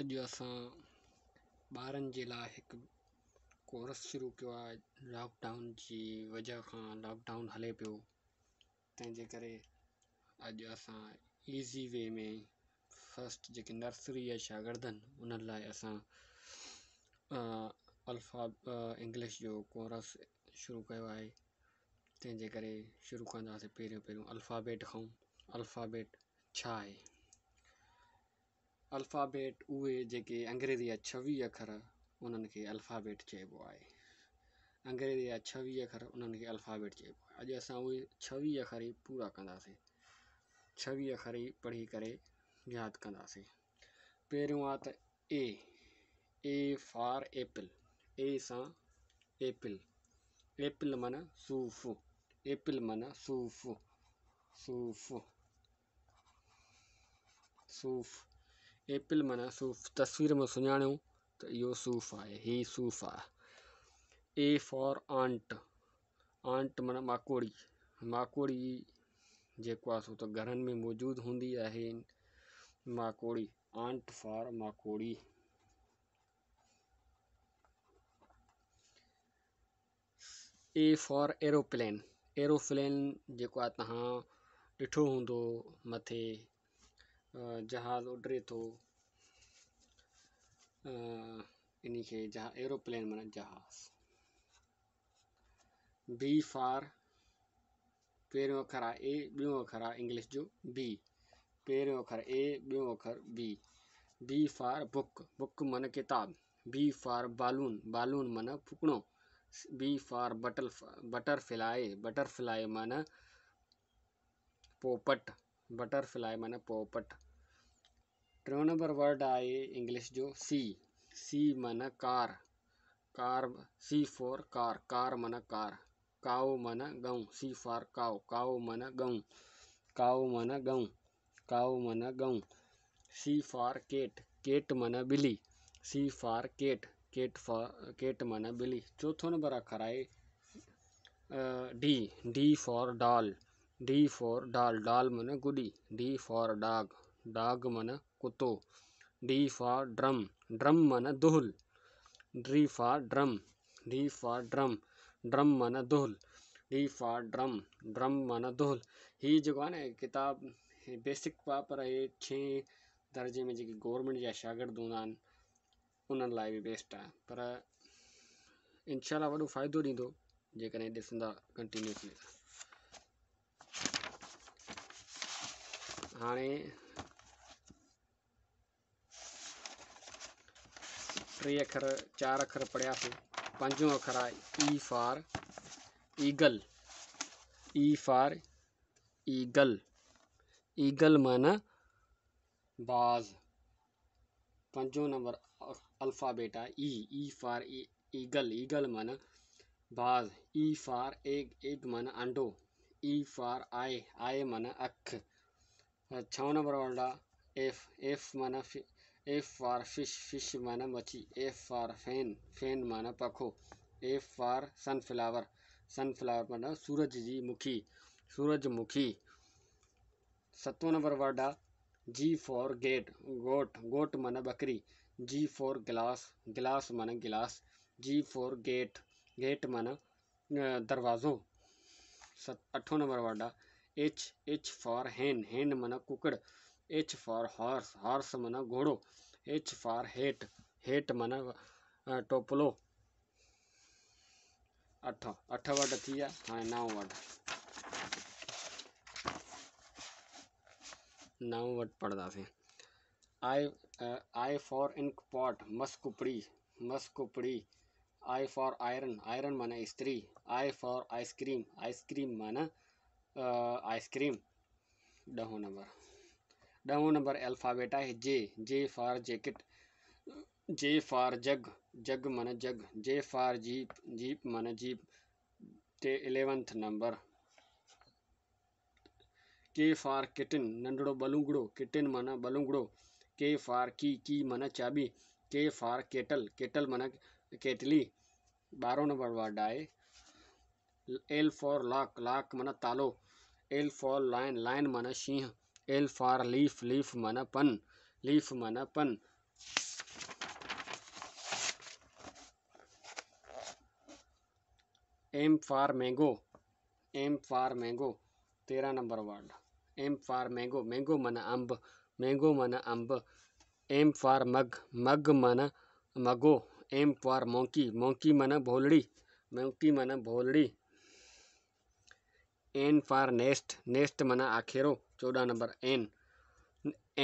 अॼु असां ॿारनि जे लाइ हिकु कोर्स शुरू कयो आहे लॉकडाउन जी वजह खां लॉकडाउन हले पियो तंहिंजे करे अॼु असां ईज़ी वे में फस्ट जेके नर्सरी जा शागिर्दनि उन्हनि लाइ असां अल्फा इंग्लिश जो कोर्स शुरू कयो आहे तंहिंजे करे शुरू कंदा पहिरियों पहिरियों अल्फाबेट खां अल्फाबेट छा आहे अल्फाबेट उहे जेके अंग्रेजी जा छवीह अख़र उन्हनि खे अल्फाबेट चइबो आहे अंग्रेजी जा छवीह अख़र उन्हनि खे अल्फाबेट चइबो आहे अॼु असां उहे छवीह अख़र ई पूरा कंदासीं छवीह अखर ई पढ़ी करे यादि कंदासीं पहिरियों आहे त ए ए फॉर एपिल ए सां एपिल एपिल मन सूफ़ एपिल मन सूफ़ एपिल माना सूफ़ तस्वीर में सुञाणियो त इहो सूफ़ आहे हीअ सूफ़ आहे ए फॉर आंट आंट माना माकोड़ी माकोड़ी जेको आहे सो त घरनि में मौजूदु हूंदी आहे माकोड़ी आंट फॉर माकोड़ी ए फॉर एरोप्लेन एरोप्लेन जेको आहे तव्हां ॾिठो हूंदो मथे जहाज़ और तो इनके यानी एरोप्लेन माना जहाज़ बी फार पेर अखर आ ए बो अखर आ इंग्लिश जो बी पेर अखर ए बो अखर B B for book book मन किताब बी फार बालून बालून मन फुकणो बी फार बटल बटरफ्लाई बटरफ्लाई मन पोपट बटरफ्लाई मन पोपट तेरह नंबर वर्ड आए इंग्लिश जो सी सी मन car car C for car car मन कार काओ मन गऊ सी फॉर काओ काओ मन गऊ काओ मन गऊ काओ मन गऊ सी फॉर केट केट मन बिली C for cat cat for cat मन बिली चौथो नंबर अखर आए D D for doll D for doll doll मन गुडी डी फॉर डॉग डाग मन कुतो डी फॉ ड्रोल डी फॉ ड्री फॉर ड्रोल डी ड्रम ड्रम ड्रन दुहल हीउ जेको आहे न किताब बेसिक आहे पर हे छह दर्जे में जेके गवर्नमेंट जा शागिर्द हूंदा आहिनि उन्हनि लाइ बि बेस्ट आहे पर इनशा वॾो फ़ाइदो ॾींदो जेकॾहिं ॾिसंदा कंटिन्यूसली हाणे टे अखर चार अखर पढ़िया पंजो अखर आ E for eagle E for eagle eagle माना बाज़ पंजो नंबर अल्फ़ाबेट आ E E for eagle eagle माना बाज़ ई फार एग एग माना अंडो ई फार आए आए माना अख छो नंबर वर्ड आहे एफ एफ माना एफ फॉर फिश फिश माना मछली एफ फॉर फैन फैन माना पखो एफ फॉर सनफ्लावर सनफ्लावर माना सूरज जी मुखी सूरजमुखी सतों नंबर वर्ड आ G for gate goat goat माना बकरी जी फॉर गिलास गिलास माना गिलास जी फॉर गेट गेट माना दरवाज़ो सत अठों नंबर वर्ड आ H H for hen hen माना कुकड़ एच फॉर हॉर्स हॉर्स मना घोड़ो एच फॉर हेट हेट मना टोपलो अठ अठ वर्ड थी हाँ नव वर्ड नओं वर्ड से I I for ink pot मस्कुपड़ी मस्कुपड़ी आई फॉर आयरन आयरन माना स्त्री आई फॉर आइसक्रीम आइसक्रीम माना आइसक्रीम दहो नंबर नौ नंबर एल्फाबेट है J J for jacket J for jug jug मन jug J for jeep jeep मन जीप ते इलेवंथ नंबर के फॉर किटिन नंढड़ो बलूंगड़ो किटिन मन बलूंगड़ो के फॉर की की मन चाबी के फॉर केटल केटल मन केटली ॿारहों नंबर वर्ड आहे एल फॉर लॉक लॉक मन तालो एल फॉर लाइन लाइन मन शींहं एल फॉर लीफ लीफ माना पन लीफ माना पन M for mango M for mango तेरह नंबर word M for mango mango माना अंब मैंगो माना अंब एम फॉर मग मग माना मगो एम फॉर मोंकी मोंकी माना भोलड़ी मोंकी माना भोलड़ी एन फॉर नेस्ट नेस्ट माना आखेरो चौदह नंबर N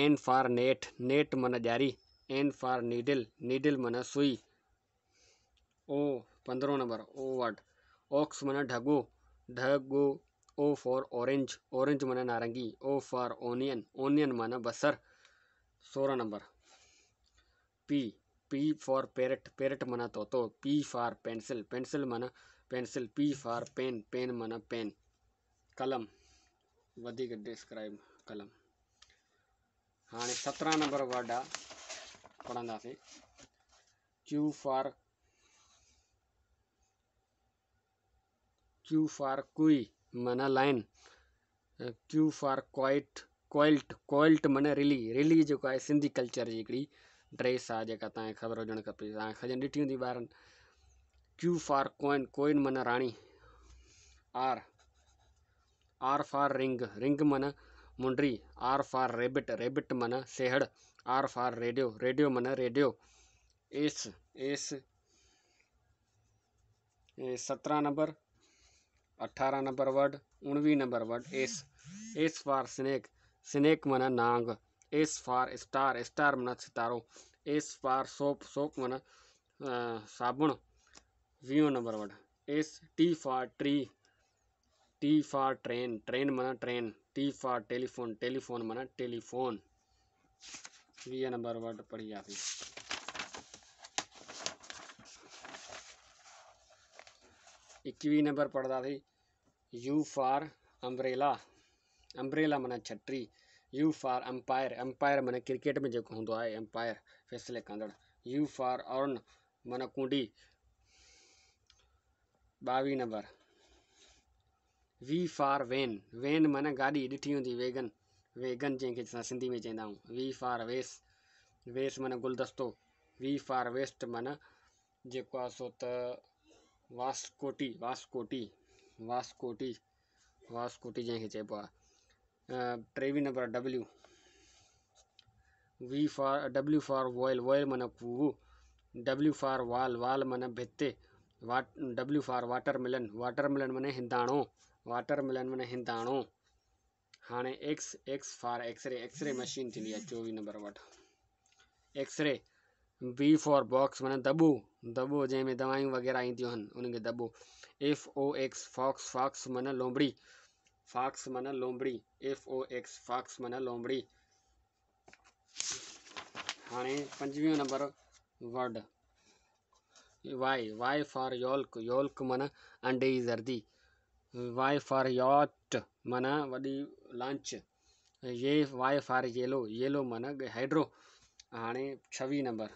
N for net net मन जारी एन फॉर नीडल नीडल मन सुई ओ पंद्रह नंबर ओ वर्ड ऑक्स मन ढगो ढगो ओ फॉर ऑरेंज ऑरेंज मन नारंगी ओ फॉर ओनियन ओनियन मन बसर सोलह नंबर पी पी फॉर पेरेट मन तो तो पी फॉर पेंसिल पेंसिल मन pencil P for pen pen मन पेन कलम वधीक डिस्क्राइब कलम हाणे सत्रहं नंबर वर्ड आहे पढ़ंदासीं क्यू फॉर क्यू फॉर मना line Q for quite quilt quilt मन रिली रिली जेको आहे सिंधी कल्चर जी हिकिड़ी ड्रेस आहे जेका तव्हांखे ख़बर हुजणु खपे खजन ॾिठी हूंदी ॿारनि क्यू फॉर कोइन कोइन मन राणी R R for ring ring मन मुंडरी आर फॉर रेबिट रेबिट मन सेहड़ आर फॉर रेडियो रेडियो मन रेडियो एस एस सत्रह नंबर अठारह नंबर वर्ड उणवीह नंबर word S S for snake snake मन नांग एस फॉर स्टार स्टार मन सितारो एस फॉर सोप सोप मन साबुण वीहो नंबर word S T for tree T for train train मना train T for telephone telephone मना टेलीफोन ये नंबर वर्ड पढ़ी आप इक्कीवी नंबर पढ़ता थी यू फॉर अम्ब्रेला अम्ब्रेला मना छतरी यू फॉर अंपायर अंपायर मना क्रिकेट में जो हों अंपायर फैसले कदड़ यू फॉर ऑर्न मना कुंडी बवी नंबर वी फार वेन वेन माना गाॾी ॾिठी हूंदी वेगन वेगन जंहिंखे असां सिंधी में चवंदा आहियूं वी फार वेस वेस माना गुलदस्तो वी फार वेस्ट माना जेको आहे सो त वास्कोटी वास्कोटी वास्कोटी वास्कोटी जंहिंखे चइबो आहे टेवीह नंबर W V for W for वॉयल वॉयल माना कू वो डब्ल्यू फार वाल वॉल माना भिते वाट W for watermelon watermelon मने हिंदाणो वाटर मिलन मने हिंदाणो हाँ X X for X ray X ray machine थी चौवी नंबर वटि एक्सरे बी फॉर बॉक्स मन दबो दबो जैमें दवाई वग़ैरह इंदी आहिनि दबो F O X fox fox मन लोमड़ी फॉक्स मन लोमड़ी एफ ओ एक्स फॉक्स मन लोमड़ी हाँ पंजवीहो नंबर word Y. Y for yolk. Yolk mana and zardi Y for yacht mana wadi launch Ye Y for yellow. Yellow mana hydro. Ane chavi number.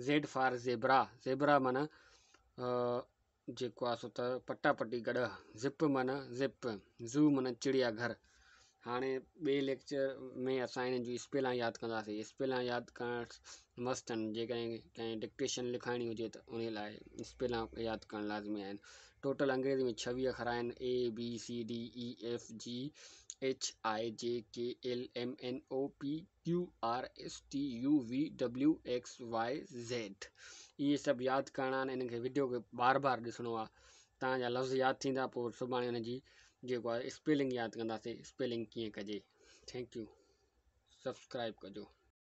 Z for zebra. Zebra mana uh, jekwa sota patta patti gada. Zip mana zip. Zoo mana chidi ghar हाँ be बे lecture में assign जो spell आ याद करना spell याद कर मस्तु आहिनि जेकॾहिं कंहिं डिक्टेशन लिखाइणी हुजे त उन लाइ स्पेला यादि करणु लाज़मी आहिनि टोटल अंग्रेज़ी में छवीह खाराइनि A B C D E F G H I J K L M N O P Q R S T U V W X Y Z इहे सभु यादि करणा आहिनि इनखे वीडियो खे बार बार ॾिसणो आहे तव्हांजा लफ़्ज़ यादि थींदा पोइ सुभाणे जी जेको आहे स्पेलिंग यादि कंदासीं स्पेलिंग कीअं कजे थैंक्यू सब्सक्राइब कजो